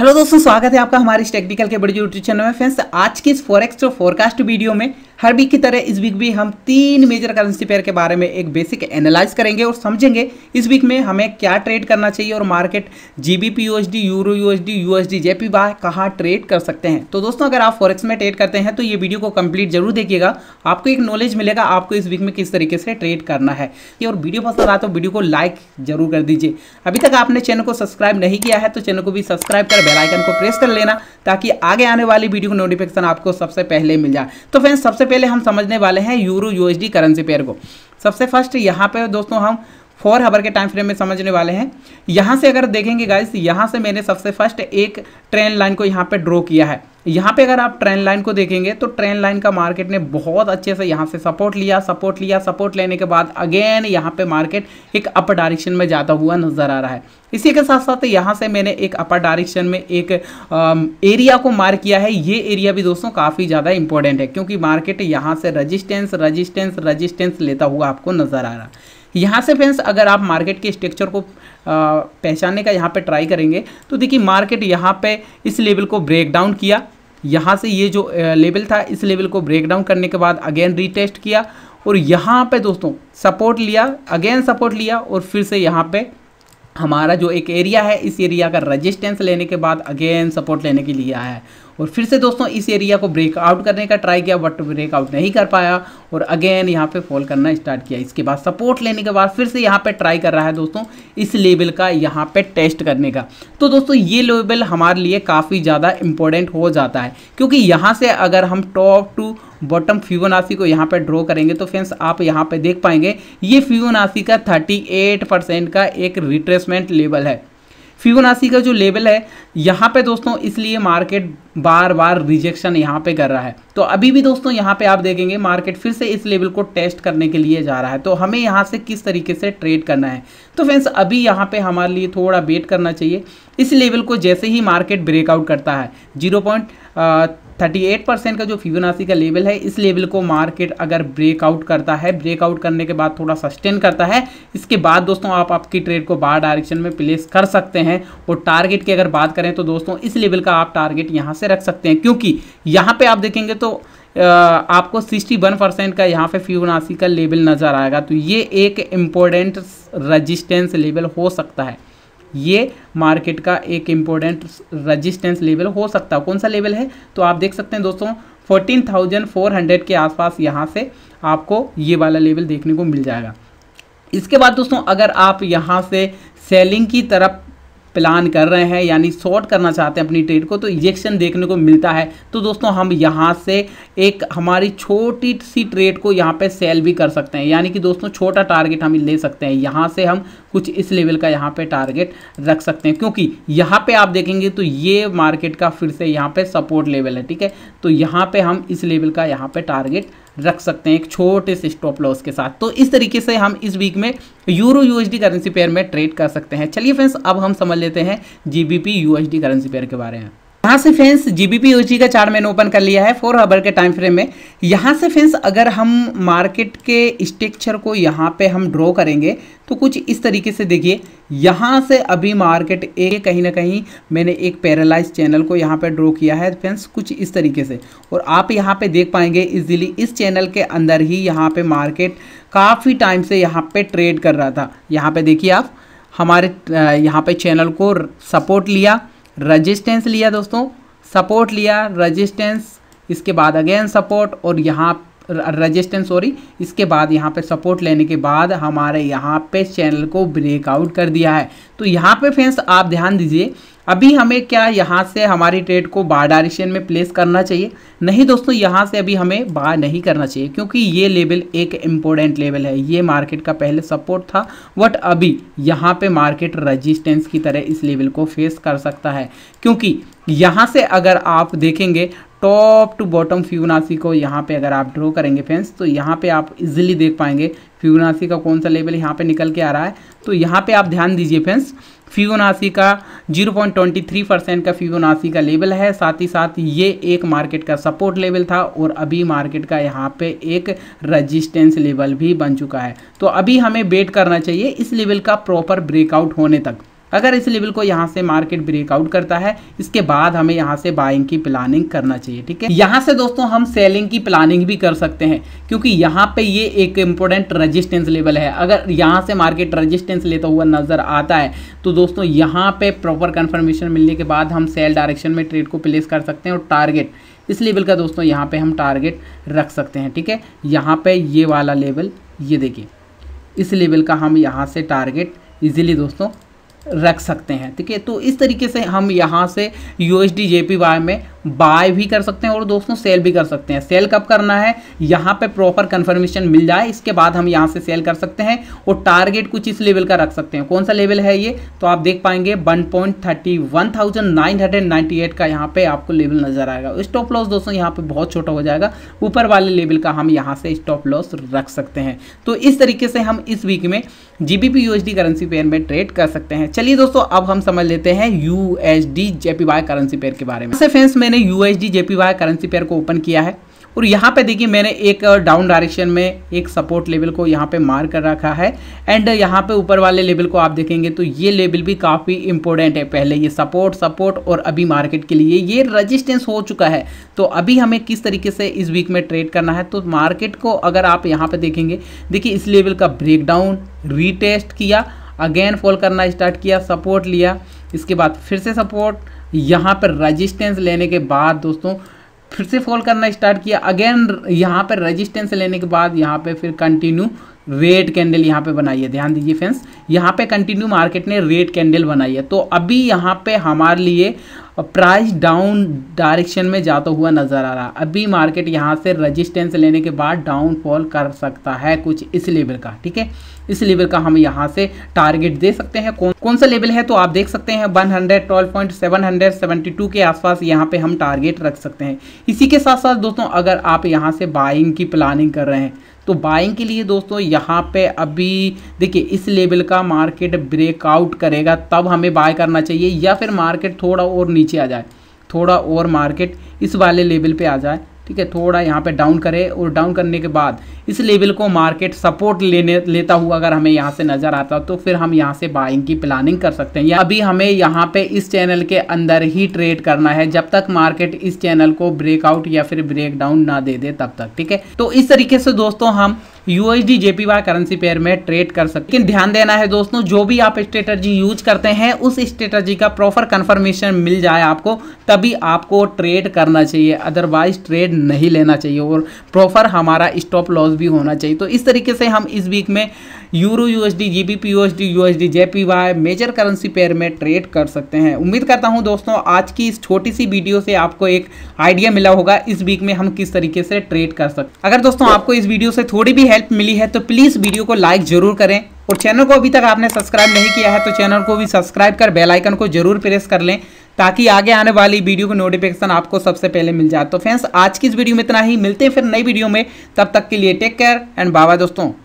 hello दोस्तों स्वागत है आपका हमारे इस टेक्निकल के बड़े यूट्यूब चैनल में फ्रेंड्स आज के इस फॉरेक्स और फॉरकास्ट वीडियो में हर वीक की तरह इस वीक भी हम तीन मेजर करेंसी पेयर के बारे में एक बेसिक एनालाइज करेंगे और समझेंगे इस वीक में हमें क्या ट्रेड करना चाहिए और market G B P D euro USD USD JP buy कहाँ ट्रेड कर सकते हैं तो दोस्तों अगर आप फॉरेक्स में ट्रेड करते हैं तो ये वीडियो को कंप्लीट जरूर देखिएगा आपको एक नॉलेज मिलेगा आपको इस वीक में किस तरीके से ट्रेड करना है और वीडियो पसंद आता तो वीडियो को लाइक जरूर कर दीजिए अभी तक आपने चैनल को सब्सक्राइब नहीं किया है तो चैनल को भी सब्सक्राइब कर बेलाइकन को प्रेस कर लेना ताकि आगे आने वाली वीडियो की नोटिफिकेशन आपको सबसे पहले मिल जाए तो फ्रेंड्स सबसे पहले हम समझने वाले हैं यूरो यूएसडी करेंसी पेयर को सबसे फर्स्ट यहाँ पे दोस्तों हम फोर हबर के टाइम फ्रेम में समझने वाले हैं यहाँ से अगर देखेंगे गाइस यहाँ से मैंने सबसे फर्स्ट एक ट्रेन लाइन को यहाँ पे ड्रॉ किया है यहाँ पे अगर आप ट्रेन लाइन को देखेंगे तो ट्रेन लाइन का मार्केट ने बहुत अच्छे से यहाँ से सपोर्ट लिया सपोर्ट लिया सपोर्ट लेने के बाद अगेन यहाँ पे मार्केट एक अपर डायरेक्शन में जाता हुआ नजर आ रहा है इसी के साथ साथ यहाँ से मैंने एक अपर डायरेक्शन में एक आ, एरिया को मार किया है ये एरिया भी दोस्तों काफ़ी ज़्यादा इंपॉर्टेंट है क्योंकि मार्केट यहाँ से रजिस्टेंस रजिस्टेंस रजिस्टेंस लेता हुआ आपको नजर आ रहा है यहाँ से फ्रेंड्स अगर आप मार्केट के स्ट्रक्चर को पहचानने का यहाँ पे ट्राई करेंगे तो देखिए मार्केट यहाँ पे इस लेवल को ब्रेक डाउन किया यहाँ से ये जो लेवल था इस लेवल को ब्रेक डाउन करने के बाद अगेन रीटेस्ट किया और यहाँ पे दोस्तों सपोर्ट लिया अगेन सपोर्ट लिया और फिर से यहाँ पे हमारा जो एक एरिया है इस एरिया का रजिस्टेंस लेने के बाद अगेन सपोर्ट लेने के लिए आया है और फिर से दोस्तों इस एरिया को ब्रेकआउट करने का ट्राई किया बट ब्रेकआउट नहीं कर पाया और अगेन यहाँ पे फॉल करना स्टार्ट किया इसके बाद सपोर्ट लेने के बाद फिर से यहाँ पे ट्राई कर रहा है दोस्तों इस लेवल का यहाँ पे टेस्ट करने का तो दोस्तों ये लेवल हमारे लिए काफ़ी ज़्यादा इंपॉर्टेंट हो जाता है क्योंकि यहाँ से अगर हम टॉप टू बॉटम फ्यूनासी को यहाँ पर ड्रॉ करेंगे तो फ्रेंड्स आप यहाँ पे देख पाएंगे ये फ्यूनासी का 38 परसेंट का एक रिट्रेसमेंट लेवल है फिबोनाची का जो लेवल है यहाँ पे दोस्तों इसलिए मार्केट बार बार रिजेक्शन यहाँ पे कर रहा है तो अभी भी दोस्तों यहाँ पे आप देखेंगे मार्केट फिर से इस लेवल को टेस्ट करने के लिए जा रहा है तो हमें यहाँ से किस तरीके से ट्रेड करना है तो फ्रेंड्स अभी यहाँ पे हमारे लिए थोड़ा वेट करना चाहिए इस लेवल को जैसे ही मार्केट ब्रेकआउट करता है जीरो पॉइंट 38 परसेंट का जो फिबोनाची का लेवल है इस लेवल को मार्केट अगर ब्रेकआउट करता है ब्रेकआउट करने के बाद थोड़ा सस्टेन करता है इसके बाद दोस्तों आप आपकी ट्रेड को बाहर डायरेक्शन में प्लेस कर सकते हैं और टारगेट की अगर बात करें तो दोस्तों इस लेवल का आप टारगेट यहाँ से रख सकते हैं क्योंकि यहाँ पर आप देखेंगे तो आपको 61 परसेंट का यहाँ पे फ्यूनासी का लेवल नज़र आएगा तो ये एक इम्पोर्टेंट रजिस्टेंस लेवल हो सकता है ये मार्केट का एक इम्पोर्टेंट रजिस्टेंस लेवल हो सकता है कौन सा लेवल है तो आप देख सकते हैं दोस्तों 14,400 के आसपास यहाँ से आपको ये वाला लेवल देखने को मिल जाएगा इसके बाद दोस्तों अगर आप यहाँ से सेलिंग की तरफ प्लान कर रहे हैं यानी शॉर्ट करना चाहते हैं अपनी ट्रेड को तो इजेक्शन देखने को मिलता है तो दोस्तों हम यहाँ से एक हमारी छोटी सी ट्रेड को यहाँ पे सेल भी कर सकते हैं यानी कि दोस्तों छोटा टारगेट हम ले सकते हैं यहाँ से हम कुछ इस लेवल का यहाँ पे टारगेट रख सकते हैं क्योंकि यहाँ पे आप देखेंगे तो ये मार्केट का फिर से यहाँ पर सपोर्ट लेवल है ठीक है तो यहाँ पर हम इस लेवल का यहाँ पर टारगेट रख सकते हैं एक छोटे से स्टॉप लॉस के साथ तो इस तरीके से हम इस वीक में यूरो यूएसडी करेंसी पेयर में ट्रेड कर सकते हैं चलिए फ्रेंड्स अब हम समझ लेते हैं जीबीपी यूएसडी करेंसी पेयर के बारे में यहाँ से फ्रेंड्स जीबीपी यूजी का चार्ट मैंने ओपन कर लिया है फोर हबर के टाइम फ्रेम में यहाँ से फ्रेंड्स अगर हम मार्केट के स्ट्रक्चर को यहाँ पे हम ड्रॉ करेंगे तो कुछ इस तरीके से देखिए यहाँ से अभी मार्केट ए कहीं ना कहीं मैंने एक पैरालाइज चैनल को यहाँ पे ड्रॉ किया है फ्रेंड्स कुछ इस तरीके से और आप यहाँ पे देख पाएंगे इजिली इस चैनल के अंदर ही यहाँ पर मार्केट काफ़ी टाइम से यहाँ पर ट्रेड कर रहा था यहाँ पर देखिए आप हमारे यहाँ पे चैनल को सपोर्ट लिया रजिस्टेंस लिया दोस्तों सपोर्ट लिया रजिस्टेंस इसके बाद अगेन सपोर्ट और यहाँ रजिस्टेंस सॉरी इसके बाद यहाँ पे सपोर्ट लेने के बाद हमारे यहाँ पे चैनल को ब्रेकआउट कर दिया है तो यहाँ पे फ्रेंड्स आप ध्यान दीजिए अभी हमें क्या यहाँ से हमारी ट्रेड को बार डायरेक्शन में प्लेस करना चाहिए नहीं दोस्तों यहाँ से अभी हमें बार नहीं करना चाहिए क्योंकि ये लेवल एक इम्पोर्टेंट लेवल है ये मार्केट का पहले सपोर्ट था बट अभी यहाँ पे मार्केट रजिस्टेंस की तरह इस लेवल को फेस कर सकता है क्योंकि यहाँ से अगर आप देखेंगे टॉप टू बॉटम फ्यूनासी को यहाँ पे अगर आप ड्रॉ करेंगे फ्रेंड्स तो यहाँ पे आप इजीली देख पाएंगे फ्यूनासी का कौन सा लेवल यहाँ पे निकल के आ रहा है तो यहाँ पे आप ध्यान दीजिए फ्रेंड्स फ्यूनासी का 0.23 परसेंट का फ्यूनासी का लेवल है साथ ही साथ ये एक मार्केट का सपोर्ट लेवल था और अभी मार्केट का यहाँ पे एक रजिस्टेंस लेवल भी बन चुका है तो अभी हमें वेट करना चाहिए इस लेवल का प्रॉपर ब्रेकआउट होने तक अगर इस लेवल को यहाँ से मार्केट ब्रेकआउट करता है इसके बाद हमें यहाँ से बाइंग की प्लानिंग करना चाहिए ठीक है यहाँ से दोस्तों हम सेलिंग की प्लानिंग भी कर सकते हैं क्योंकि यहाँ पे ये एक इम्पोर्टेंट रजिस्टेंस लेवल है अगर यहाँ से मार्केट रजिस्टेंस लेता हुआ नजर आता है तो दोस्तों यहाँ पे प्रॉपर कन्फर्मेशन मिलने के बाद हम सेल डायरेक्शन में ट्रेड को प्लेस कर सकते हैं और टारगेट इस लेवल का दोस्तों यहाँ पर हम टारगेट रख सकते हैं ठीक है यहाँ पर ये वाला लेवल ये देखिए इस लेवल का हम यहाँ से टारगेट इजीली दोस्तों रख सकते हैं ठीक है तो इस तरीके से हम यहाँ से यू एस में बाय भी कर सकते हैं और दोस्तों सेल भी कर सकते हैं सेल कब करना है यहाँ पे प्रॉपर कंफर्मेशन मिल जाए इसके बाद हम यहाँ से सेल कर सकते हैं और टारगेट कुछ इस लेवल का रख सकते हैं कौन सा लेवल है ये तो आप देख पाएंगे वन का यहाँ पे आपको लेवल नजर आएगा स्टॉप लॉस दोस्तों यहाँ पे बहुत छोटा हो जाएगा ऊपर वाले लेवल का हम यहाँ से स्टॉप लॉस रख सकते हैं तो इस तरीके से हम इस वीक में जीबीपी यूएसडी करेंसी पेयर में ट्रेड कर सकते हैं चलिए दोस्तों अब हम समझ लेते हैं यूएसडी जेपीवाई करेंसी पेयर के बारे में फ्रेंड्स में मैंने यू एस करेंसी पेयर को ओपन किया है और यहाँ पे देखिए मैंने एक डाउन डायरेक्शन में एक सपोर्ट लेवल को यहाँ पे मार कर रखा है एंड यहाँ पे ऊपर वाले लेवल को आप देखेंगे तो ये लेवल भी काफ़ी इंपॉर्टेंट है पहले ये सपोर्ट सपोर्ट और अभी मार्केट के लिए ये रजिस्टेंस हो चुका है तो अभी हमें किस तरीके से इस वीक में ट्रेड करना है तो मार्केट को अगर आप यहाँ पर देखेंगे देखिए इस लेवल का ब्रेकडाउन रीटेस्ट किया अगेन फॉल करना स्टार्ट किया सपोर्ट लिया इसके बाद फिर से सपोर्ट यहाँ पर रजिस्टेंस लेने के बाद दोस्तों फिर से फॉल करना स्टार्ट किया अगेन यहाँ पर रजिस्टेंस लेने के बाद यहाँ पे फिर कंटिन्यू रेड कैंडल यहाँ पे बनाई है ध्यान दीजिए फ्रेंड्स यहाँ पे कंटिन्यू मार्केट ने रेड कैंडल बनाई है तो अभी यहाँ पे हमारे लिए प्राइस डाउन डायरेक्शन में जाता हुआ नज़र आ रहा अभी मार्केट यहाँ से रजिस्टेंस लेने के बाद डाउनफॉल कर सकता है कुछ इस लेवल का ठीक है इस लेवल का हम यहाँ से टारगेट दे सकते हैं कौन कौन सा लेवल है तो आप देख सकते हैं वन के आसपास यहाँ पे हम टारगेट रख सकते हैं इसी के साथ साथ दोस्तों अगर आप यहाँ से बाइंग की प्लानिंग कर रहे हैं तो बाइंग के लिए दोस्तों यहाँ पे अभी देखिए इस लेवल का मार्केट ब्रेकआउट करेगा तब हमें बाय करना चाहिए या फिर मार्केट थोड़ा और नीचे नीचे आ जाए थोड़ा और मार्केट इस वाले लेवल पे आ जाए ठीक है थोड़ा यहाँ पे डाउन करे और डाउन करने के बाद इस लेवल को मार्केट सपोर्ट लेने लेता हुआ अगर हमें यहाँ से नज़र आता तो फिर हम यहाँ से बाइंग की प्लानिंग कर सकते हैं या अभी हमें यहाँ पे इस चैनल के अंदर ही ट्रेड करना है जब तक मार्केट इस चैनल को ब्रेकआउट या फिर ब्रेकडाउन ना दे दे तब तक ठीक है तो इस तरीके से दोस्तों हम यूएसडी वाई करेंसी पेयर में ट्रेड कर सकते लेकिन ध्यान देना है दोस्तों जो भी आप स्ट्रेटर्जी यूज करते हैं उस स्ट्रेटर्जी का प्रॉपर कंफर्मेशन मिल जाए आपको तभी आपको ट्रेड करना चाहिए अदरवाइज ट्रेड नहीं लेना चाहिए और प्रॉपर हमारा स्टॉप लॉस भी होना चाहिए तो इस तरीके से हम इस वीक में euro USD GBP USD USD JPY major currency pair में ट्रेड कर सकते हैं उम्मीद करता हूं दोस्तों आज की इस छोटी सी वीडियो से आपको एक आइडिया मिला होगा इस वीक में हम किस तरीके से ट्रेड कर सकते अगर दोस्तों आपको इस वीडियो से थोड़ी भी हेल्प हेल्प मिली है तो प्लीज़ वीडियो को लाइक ज़रूर करें और चैनल को अभी तक आपने सब्सक्राइब नहीं किया है तो चैनल को भी सब्सक्राइब कर बेल आइकन को जरूर प्रेस कर लें ताकि आगे आने वाली वीडियो की नोटिफिकेशन आपको सबसे पहले मिल जाए तो फ्रेंड्स आज की इस वीडियो में इतना ही मिलते हैं फिर नई वीडियो में तब तक के लिए टेक केयर एंड बाबा दोस्तों